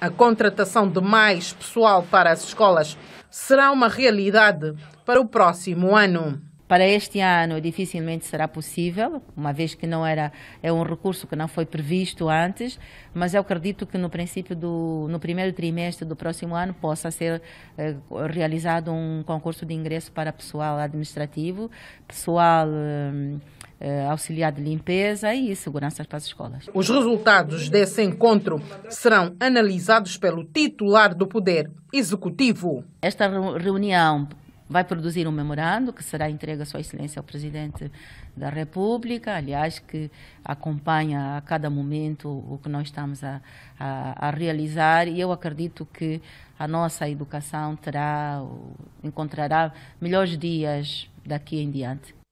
A contratação de mais pessoal para as escolas será uma realidade para o próximo ano. Para este ano dificilmente será possível, uma vez que não era é um recurso que não foi previsto antes, mas eu acredito que no princípio do no primeiro trimestre do próximo ano possa ser eh, realizado um concurso de ingresso para pessoal administrativo, pessoal eh, é, auxiliar de limpeza e segurança para as escolas. Os resultados desse encontro serão analisados pelo titular do Poder Executivo. Esta reunião vai produzir um memorando que será entregue à Sua Excelência ao Presidente da República, aliás, que acompanha a cada momento o que nós estamos a, a, a realizar e eu acredito que a nossa educação terá, encontrará melhores dias daqui em diante.